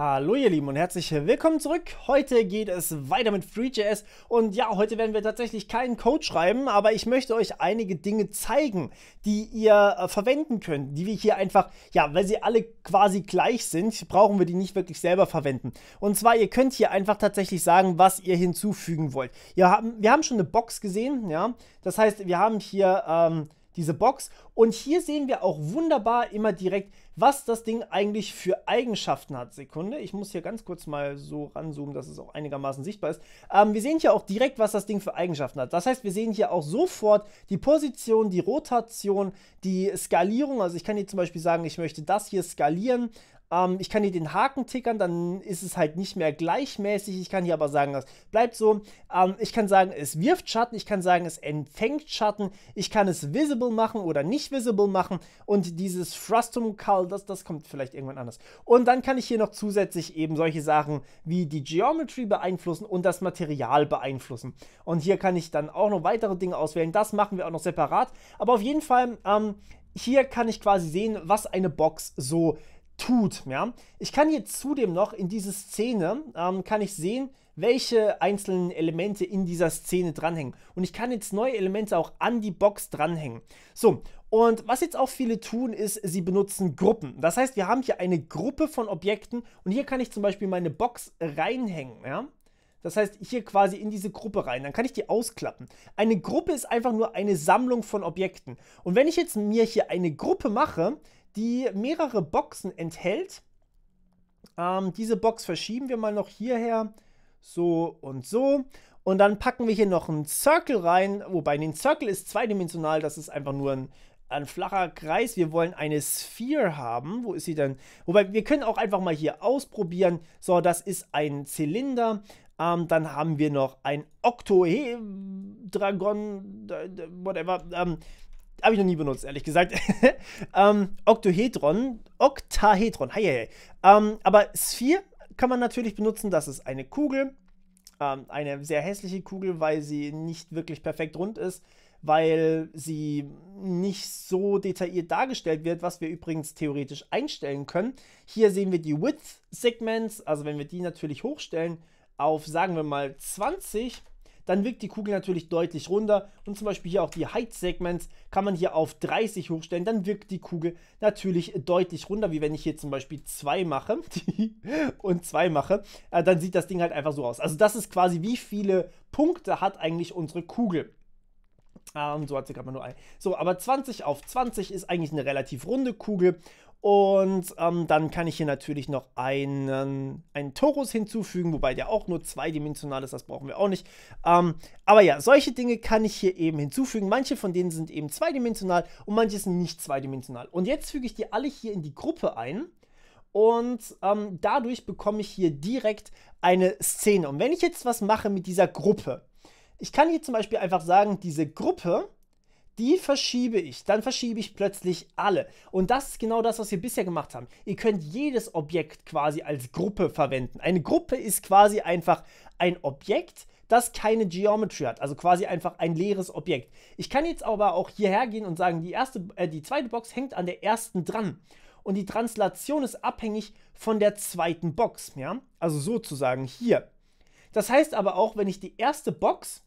Hallo ihr Lieben und herzlich willkommen zurück. Heute geht es weiter mit FreeJS und ja, heute werden wir tatsächlich keinen Code schreiben, aber ich möchte euch einige Dinge zeigen, die ihr äh, verwenden könnt, die wir hier einfach, ja, weil sie alle quasi gleich sind, brauchen wir die nicht wirklich selber verwenden. Und zwar, ihr könnt hier einfach tatsächlich sagen, was ihr hinzufügen wollt. Ihr haben, wir haben schon eine Box gesehen, ja, das heißt, wir haben hier... Ähm, diese Box. Und hier sehen wir auch wunderbar immer direkt, was das Ding eigentlich für Eigenschaften hat. Sekunde, ich muss hier ganz kurz mal so ranzoomen, dass es auch einigermaßen sichtbar ist. Ähm, wir sehen hier auch direkt, was das Ding für Eigenschaften hat. Das heißt, wir sehen hier auch sofort die Position, die Rotation, die Skalierung. Also ich kann hier zum Beispiel sagen, ich möchte das hier skalieren. Ähm, ich kann hier den Haken tickern, dann ist es halt nicht mehr gleichmäßig. Ich kann hier aber sagen, das bleibt so. Ähm, ich kann sagen, es wirft Schatten. Ich kann sagen, es empfängt Schatten. Ich kann es visible machen oder nicht visible machen. Und dieses Frustum Call, das, das kommt vielleicht irgendwann anders. Und dann kann ich hier noch zusätzlich eben solche Sachen wie die Geometry beeinflussen und das Material beeinflussen. Und hier kann ich dann auch noch weitere Dinge auswählen. Das machen wir auch noch separat. Aber auf jeden Fall, ähm, hier kann ich quasi sehen, was eine Box so tut. Ja? Ich kann hier zudem noch in diese Szene, ähm, kann ich sehen, welche einzelnen Elemente in dieser Szene dranhängen. Und ich kann jetzt neue Elemente auch an die Box dranhängen. So, und was jetzt auch viele tun, ist, sie benutzen Gruppen. Das heißt, wir haben hier eine Gruppe von Objekten und hier kann ich zum Beispiel meine Box reinhängen. Ja? Das heißt, hier quasi in diese Gruppe rein. Dann kann ich die ausklappen. Eine Gruppe ist einfach nur eine Sammlung von Objekten. Und wenn ich jetzt mir hier eine Gruppe mache, die mehrere Boxen enthält. Ähm, diese Box verschieben wir mal noch hierher. So und so. Und dann packen wir hier noch einen Circle rein. Wobei, den Circle ist zweidimensional. Das ist einfach nur ein, ein flacher Kreis. Wir wollen eine Sphere haben. Wo ist sie denn? Wobei, wir können auch einfach mal hier ausprobieren. So, das ist ein Zylinder. Ähm, dann haben wir noch ein Octohedragon, whatever. Ähm, habe ich noch nie benutzt, ehrlich gesagt. ähm, Octohedron, Oktahedron, hei, hei. Ähm, aber Sphere kann man natürlich benutzen, das ist eine Kugel, ähm, eine sehr hässliche Kugel, weil sie nicht wirklich perfekt rund ist, weil sie nicht so detailliert dargestellt wird, was wir übrigens theoretisch einstellen können. Hier sehen wir die Width-Segments, also wenn wir die natürlich hochstellen auf, sagen wir mal, 20, dann wirkt die Kugel natürlich deutlich runder und zum Beispiel hier auch die Height Segments kann man hier auf 30 hochstellen, dann wirkt die Kugel natürlich deutlich runder, wie wenn ich hier zum Beispiel 2 mache und 2 mache, äh, dann sieht das Ding halt einfach so aus. Also das ist quasi, wie viele Punkte hat eigentlich unsere Kugel. Ähm, so hat sie gerade mal nur ein. So, aber 20 auf 20 ist eigentlich eine relativ runde Kugel. Und ähm, dann kann ich hier natürlich noch einen, einen Torus hinzufügen, wobei der auch nur zweidimensional ist, das brauchen wir auch nicht. Ähm, aber ja, solche Dinge kann ich hier eben hinzufügen. Manche von denen sind eben zweidimensional und manche sind nicht zweidimensional. Und jetzt füge ich die alle hier in die Gruppe ein und ähm, dadurch bekomme ich hier direkt eine Szene. Und wenn ich jetzt was mache mit dieser Gruppe, ich kann hier zum Beispiel einfach sagen, diese Gruppe, die verschiebe ich. Dann verschiebe ich plötzlich alle. Und das ist genau das, was wir bisher gemacht haben. Ihr könnt jedes Objekt quasi als Gruppe verwenden. Eine Gruppe ist quasi einfach ein Objekt, das keine Geometry hat, also quasi einfach ein leeres Objekt. Ich kann jetzt aber auch hierher gehen und sagen, die, erste, äh, die zweite Box hängt an der ersten dran. Und die Translation ist abhängig von der zweiten Box, ja? Also sozusagen hier. Das heißt aber auch, wenn ich die erste Box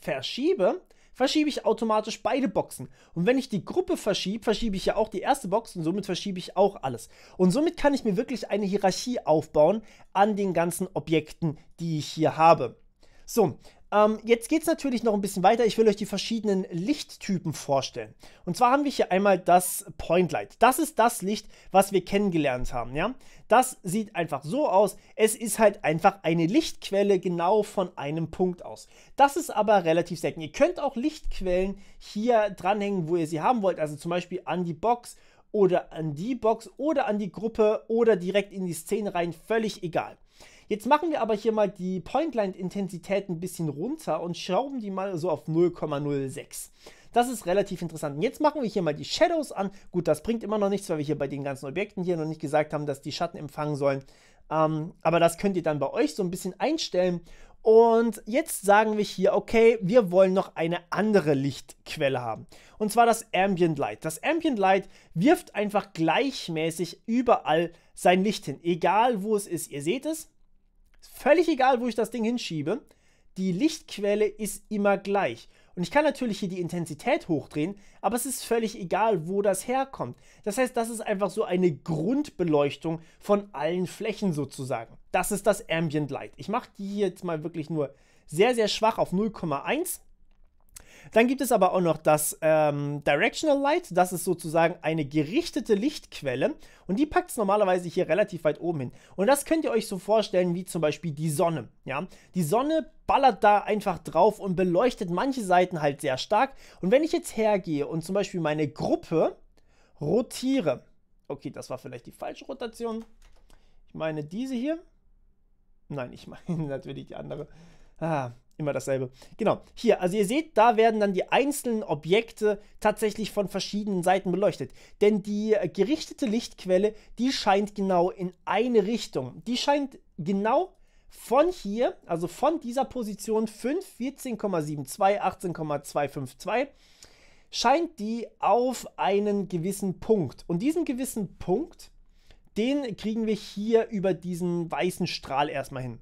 verschiebe, verschiebe ich automatisch beide Boxen. Und wenn ich die Gruppe verschiebe, verschiebe ich ja auch die erste Box und somit verschiebe ich auch alles. Und somit kann ich mir wirklich eine Hierarchie aufbauen an den ganzen Objekten, die ich hier habe. So, ähm, jetzt geht es natürlich noch ein bisschen weiter. Ich will euch die verschiedenen Lichttypen vorstellen. Und zwar haben wir hier einmal das Point Light. Das ist das Licht, was wir kennengelernt haben. Ja? Das sieht einfach so aus. Es ist halt einfach eine Lichtquelle genau von einem Punkt aus. Das ist aber relativ selten. Ihr könnt auch Lichtquellen hier dranhängen, wo ihr sie haben wollt. Also zum Beispiel an die Box oder an die Box oder an die Gruppe oder direkt in die Szene rein. Völlig egal. Jetzt machen wir aber hier mal die Pointline-Intensität ein bisschen runter und schrauben die mal so auf 0,06. Das ist relativ interessant. Und jetzt machen wir hier mal die Shadows an. Gut, das bringt immer noch nichts, weil wir hier bei den ganzen Objekten hier noch nicht gesagt haben, dass die Schatten empfangen sollen. Ähm, aber das könnt ihr dann bei euch so ein bisschen einstellen. Und jetzt sagen wir hier, okay, wir wollen noch eine andere Lichtquelle haben. Und zwar das Ambient Light. Das Ambient Light wirft einfach gleichmäßig überall sein Licht hin, egal wo es ist. Ihr seht es, Völlig egal, wo ich das Ding hinschiebe, die Lichtquelle ist immer gleich. Und ich kann natürlich hier die Intensität hochdrehen, aber es ist völlig egal, wo das herkommt. Das heißt, das ist einfach so eine Grundbeleuchtung von allen Flächen sozusagen. Das ist das Ambient Light. Ich mache die hier jetzt mal wirklich nur sehr, sehr schwach auf 0,1. Dann gibt es aber auch noch das ähm, Directional Light. Das ist sozusagen eine gerichtete Lichtquelle und die packt es normalerweise hier relativ weit oben hin. Und das könnt ihr euch so vorstellen wie zum Beispiel die Sonne. Ja? Die Sonne ballert da einfach drauf und beleuchtet manche Seiten halt sehr stark. Und wenn ich jetzt hergehe und zum Beispiel meine Gruppe rotiere, okay, das war vielleicht die falsche Rotation. Ich meine diese hier. Nein, ich meine natürlich die andere. Ah, immer dasselbe. Genau, hier, also ihr seht, da werden dann die einzelnen Objekte tatsächlich von verschiedenen Seiten beleuchtet. Denn die äh, gerichtete Lichtquelle, die scheint genau in eine Richtung. Die scheint genau von hier, also von dieser Position 5, 14,72, 18,252, scheint die auf einen gewissen Punkt. Und diesen gewissen Punkt, den kriegen wir hier über diesen weißen Strahl erstmal hin.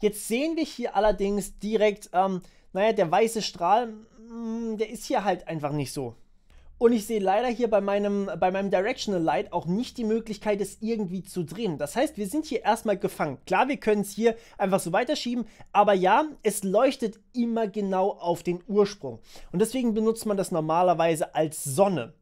Jetzt sehen wir hier allerdings direkt, ähm, naja, der weiße Strahl, mh, mm, der ist hier halt einfach nicht so. Und ich sehe leider hier bei meinem, bei meinem Directional Light auch nicht die Möglichkeit, es irgendwie zu drehen. Das heißt, wir sind hier erstmal gefangen. Klar, wir können es hier einfach so weiterschieben, aber ja, es leuchtet immer genau auf den Ursprung. Und deswegen benutzt man das normalerweise als Sonne.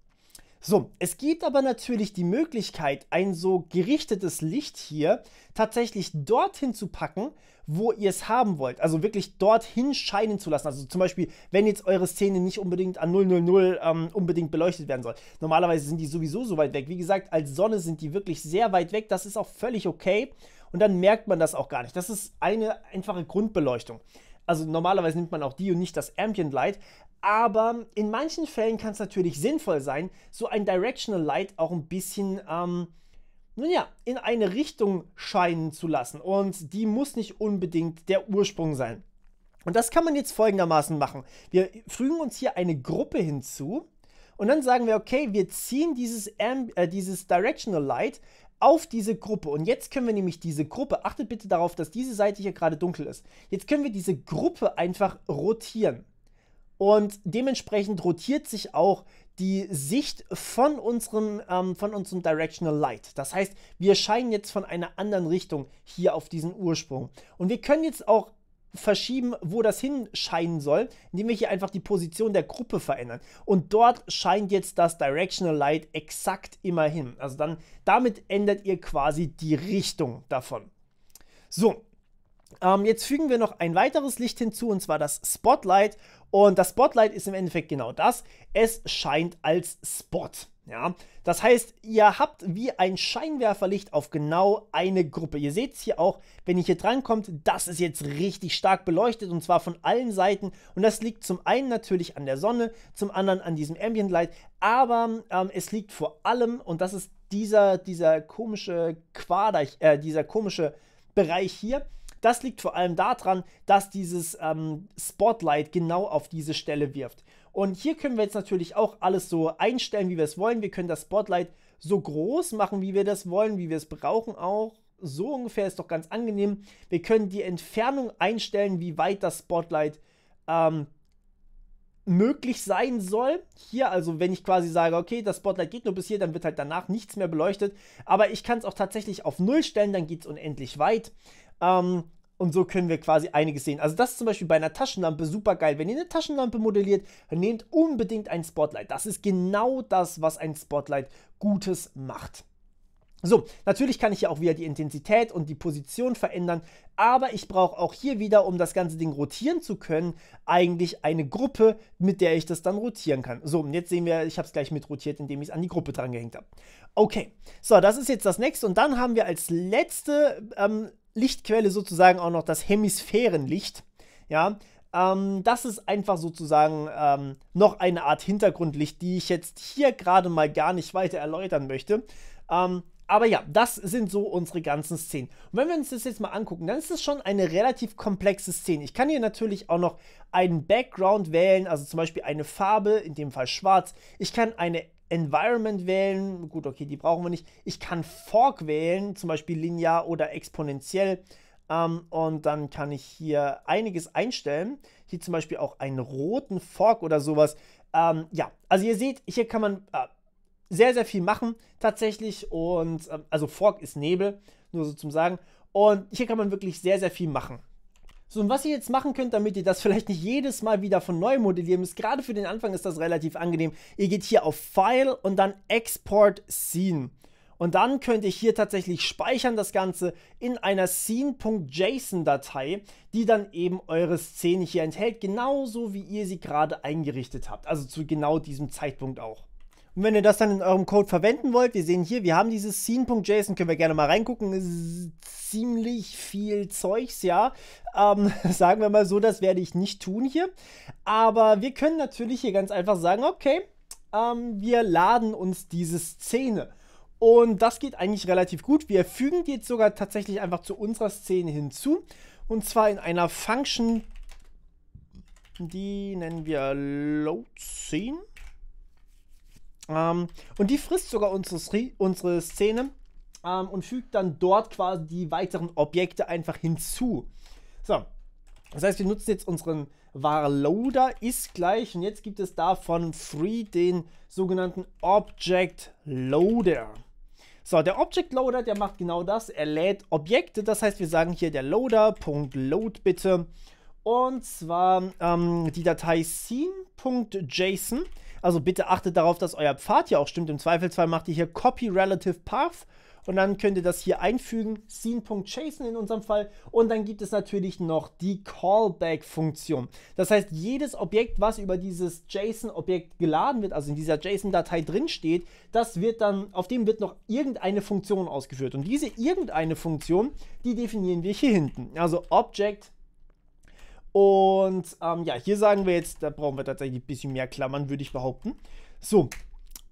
So, es gibt aber natürlich die Möglichkeit, ein so gerichtetes Licht hier tatsächlich dorthin zu packen, wo ihr es haben wollt. Also wirklich dorthin scheinen zu lassen. Also zum Beispiel, wenn jetzt eure Szene nicht unbedingt an 000 ähm, unbedingt beleuchtet werden soll. Normalerweise sind die sowieso so weit weg. Wie gesagt, als Sonne sind die wirklich sehr weit weg. Das ist auch völlig okay. Und dann merkt man das auch gar nicht. Das ist eine einfache Grundbeleuchtung also normalerweise nimmt man auch die und nicht das Ambient Light, aber in manchen Fällen kann es natürlich sinnvoll sein, so ein Directional Light auch ein bisschen, ähm, nun ja, in eine Richtung scheinen zu lassen. Und die muss nicht unbedingt der Ursprung sein. Und das kann man jetzt folgendermaßen machen. Wir fügen uns hier eine Gruppe hinzu und dann sagen wir, okay, wir ziehen dieses, Am äh, dieses Directional Light auf diese Gruppe. Und jetzt können wir nämlich diese Gruppe, achtet bitte darauf, dass diese Seite hier gerade dunkel ist, jetzt können wir diese Gruppe einfach rotieren. Und dementsprechend rotiert sich auch die Sicht von unserem, ähm, von unserem Directional Light. Das heißt, wir scheinen jetzt von einer anderen Richtung hier auf diesen Ursprung. Und wir können jetzt auch verschieben, wo das hinscheinen soll, indem wir hier einfach die Position der Gruppe verändern. Und dort scheint jetzt das Directional Light exakt immer hin. Also dann, damit ändert ihr quasi die Richtung davon. So, ähm, jetzt fügen wir noch ein weiteres Licht hinzu, und zwar das Spotlight. Und das Spotlight ist im Endeffekt genau das. Es scheint als Spot. Ja, das heißt, ihr habt wie ein Scheinwerferlicht auf genau eine Gruppe. Ihr seht es hier auch, wenn ihr hier drankommt, das ist jetzt richtig stark beleuchtet und zwar von allen Seiten. Und das liegt zum einen natürlich an der Sonne, zum anderen an diesem Ambient Light, aber ähm, es liegt vor allem, und das ist dieser, dieser komische Quader, äh, dieser komische Bereich hier, das liegt vor allem daran, dass dieses ähm, Spotlight genau auf diese Stelle wirft. Und hier können wir jetzt natürlich auch alles so einstellen, wie wir es wollen. Wir können das Spotlight so groß machen, wie wir das wollen, wie wir es brauchen auch. So ungefähr ist doch ganz angenehm. Wir können die Entfernung einstellen, wie weit das Spotlight ähm, möglich sein soll. Hier, also wenn ich quasi sage, okay, das Spotlight geht nur bis hier, dann wird halt danach nichts mehr beleuchtet. Aber ich kann es auch tatsächlich auf Null stellen, dann geht es unendlich weit. Ähm, und so können wir quasi einiges sehen. Also das ist zum Beispiel bei einer Taschenlampe super geil. Wenn ihr eine Taschenlampe modelliert, nehmt unbedingt ein Spotlight. Das ist genau das, was ein Spotlight Gutes macht. So, natürlich kann ich ja auch wieder die Intensität und die Position verändern, aber ich brauche auch hier wieder, um das ganze Ding rotieren zu können, eigentlich eine Gruppe, mit der ich das dann rotieren kann. So, und jetzt sehen wir, ich habe es gleich mit rotiert, indem ich es an die Gruppe dran gehängt habe. Okay, so, das ist jetzt das nächste und dann haben wir als letzte ähm, Lichtquelle sozusagen auch noch das Hemisphärenlicht. Ja, ähm, das ist einfach sozusagen ähm, noch eine Art Hintergrundlicht, die ich jetzt hier gerade mal gar nicht weiter erläutern möchte. Ähm, aber ja, das sind so unsere ganzen Szenen. Und wenn wir uns das jetzt mal angucken, dann ist es schon eine relativ komplexe Szene. Ich kann hier natürlich auch noch einen Background wählen, also zum Beispiel eine Farbe, in dem Fall schwarz. Ich kann eine Environment wählen. Gut, okay, die brauchen wir nicht. Ich kann Fork wählen, zum Beispiel linear oder exponentiell. Ähm, und dann kann ich hier einiges einstellen. Hier zum Beispiel auch einen roten Fork oder sowas. Ähm, ja, also ihr seht, hier kann man äh, sehr, sehr viel machen tatsächlich. Und ähm, also Fork ist Nebel, nur so zum Sagen. Und hier kann man wirklich sehr, sehr viel machen. So, und was ihr jetzt machen könnt, damit ihr das vielleicht nicht jedes Mal wieder von neu modellieren müsst, gerade für den Anfang ist das relativ angenehm. Ihr geht hier auf File und dann Export Scene. Und dann könnt ihr hier tatsächlich speichern das Ganze in einer scene.json-Datei, die dann eben eure Szene hier enthält, genauso wie ihr sie gerade eingerichtet habt. Also zu genau diesem Zeitpunkt auch. Und wenn ihr das dann in eurem Code verwenden wollt, wir sehen hier, wir haben dieses scene.json, können wir gerne mal reingucken. ist ziemlich viel Zeugs, ja. Ähm, sagen wir mal so, das werde ich nicht tun hier. Aber wir können natürlich hier ganz einfach sagen, okay, ähm, wir laden uns diese Szene. Und das geht eigentlich relativ gut. Wir fügen die jetzt sogar tatsächlich einfach zu unserer Szene hinzu. Und zwar in einer Function, die nennen wir Load Scene. Ähm, und die frisst sogar unsere, unsere Szene ähm, und fügt dann dort quasi die weiteren Objekte einfach hinzu. So, das heißt, wir nutzen jetzt unseren Varloader ist gleich und jetzt gibt es da von Free den sogenannten Object Loader. So, der Object Loader, der macht genau das, er lädt Objekte, das heißt, wir sagen hier der Loader.load bitte und zwar ähm, die Datei scene.json. Also bitte achtet darauf, dass euer Pfad hier auch stimmt. Im Zweifelsfall macht ihr hier Copy Relative Path und dann könnt ihr das hier einfügen, scene.json in unserem Fall und dann gibt es natürlich noch die Callback-Funktion. Das heißt, jedes Objekt, was über dieses JSON-Objekt geladen wird, also in dieser JSON-Datei drin steht, das wird dann, auf dem wird noch irgendeine Funktion ausgeführt und diese irgendeine Funktion, die definieren wir hier hinten. Also Object und ähm, ja, hier sagen wir jetzt, da brauchen wir tatsächlich ein bisschen mehr Klammern, würde ich behaupten. So,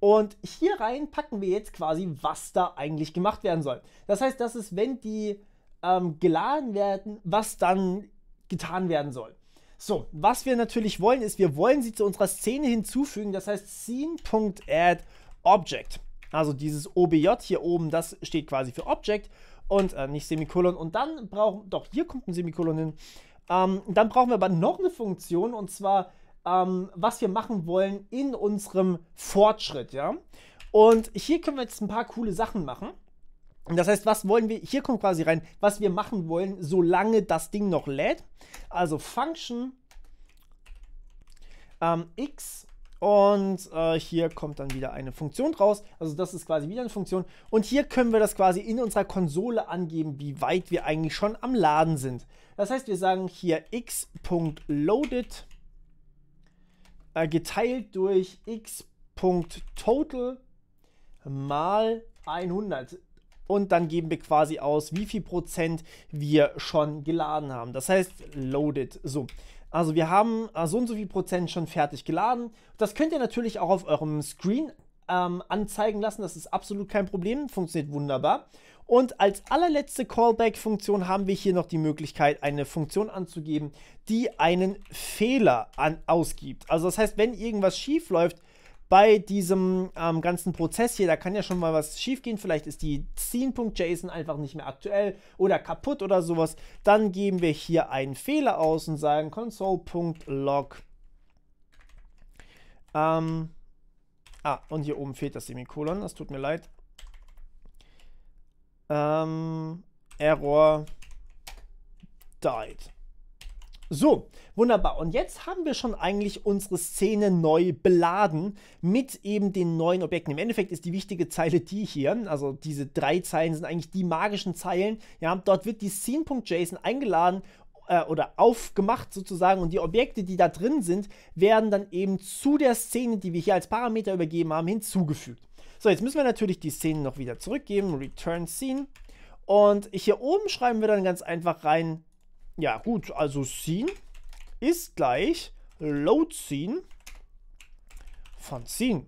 und hier rein packen wir jetzt quasi, was da eigentlich gemacht werden soll. Das heißt, das ist, wenn die ähm, geladen werden, was dann getan werden soll. So, was wir natürlich wollen, ist, wir wollen sie zu unserer Szene hinzufügen. Das heißt, Scene.addObject. Also dieses OBJ hier oben, das steht quasi für Object und äh, nicht Semikolon. Und dann brauchen, doch hier kommt ein Semikolon hin. Ähm, dann brauchen wir aber noch eine Funktion und zwar, ähm, was wir machen wollen in unserem Fortschritt. Ja? Und hier können wir jetzt ein paar coole Sachen machen. Das heißt, was wollen wir, hier kommt quasi rein, was wir machen wollen, solange das Ding noch lädt. Also Function ähm, x und äh, hier kommt dann wieder eine Funktion raus. Also das ist quasi wieder eine Funktion. Und hier können wir das quasi in unserer Konsole angeben, wie weit wir eigentlich schon am Laden sind. Das heißt, wir sagen hier x.loaded äh, geteilt durch x.total mal 100 und dann geben wir quasi aus, wie viel Prozent wir schon geladen haben. Das heißt, loaded. So, also wir haben äh, so und so viel Prozent schon fertig geladen. Das könnt ihr natürlich auch auf eurem Screen ähm, anzeigen lassen. Das ist absolut kein Problem, funktioniert wunderbar. Und als allerletzte Callback-Funktion haben wir hier noch die Möglichkeit, eine Funktion anzugeben, die einen Fehler an, ausgibt. Also das heißt, wenn irgendwas schief läuft, bei diesem ähm, ganzen Prozess hier, da kann ja schon mal was schiefgehen. Vielleicht ist die Scene.json einfach nicht mehr aktuell oder kaputt oder sowas. Dann geben wir hier einen Fehler aus und sagen console.log. Ähm, ah, und hier oben fehlt das Semikolon, das tut mir leid. Ähm, Error died. So, wunderbar. Und jetzt haben wir schon eigentlich unsere Szene neu beladen mit eben den neuen Objekten. Im Endeffekt ist die wichtige Zeile die hier. Also diese drei Zeilen sind eigentlich die magischen Zeilen. Ja, dort wird die Scene.json eingeladen äh, oder aufgemacht sozusagen und die Objekte, die da drin sind, werden dann eben zu der Szene, die wir hier als Parameter übergeben haben, hinzugefügt. So, jetzt müssen wir natürlich die Szene noch wieder zurückgeben. Return Scene. Und hier oben schreiben wir dann ganz einfach rein ja, gut, also Scene ist gleich Load Scene von Scene.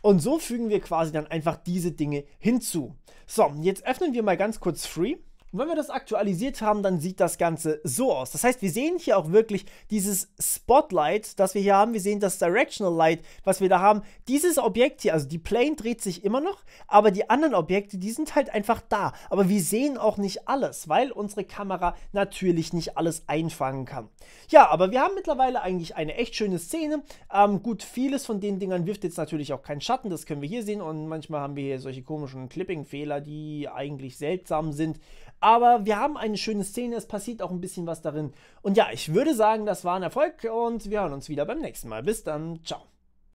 Und so fügen wir quasi dann einfach diese Dinge hinzu. So, jetzt öffnen wir mal ganz kurz Free und wenn wir das aktualisiert haben, dann sieht das Ganze so aus. Das heißt, wir sehen hier auch wirklich dieses Spotlight, das wir hier haben. Wir sehen das Directional Light, was wir da haben. Dieses Objekt hier, also die Plane dreht sich immer noch, aber die anderen Objekte, die sind halt einfach da. Aber wir sehen auch nicht alles, weil unsere Kamera natürlich nicht alles einfangen kann. Ja, aber wir haben mittlerweile eigentlich eine echt schöne Szene. Ähm, gut, vieles von den Dingern wirft jetzt natürlich auch keinen Schatten, das können wir hier sehen. Und manchmal haben wir hier solche komischen Clipping-Fehler, die eigentlich seltsam sind. Aber wir haben eine schöne Szene, es passiert auch ein bisschen was darin. Und ja, ich würde sagen, das war ein Erfolg und wir hören uns wieder beim nächsten Mal. Bis dann, ciao.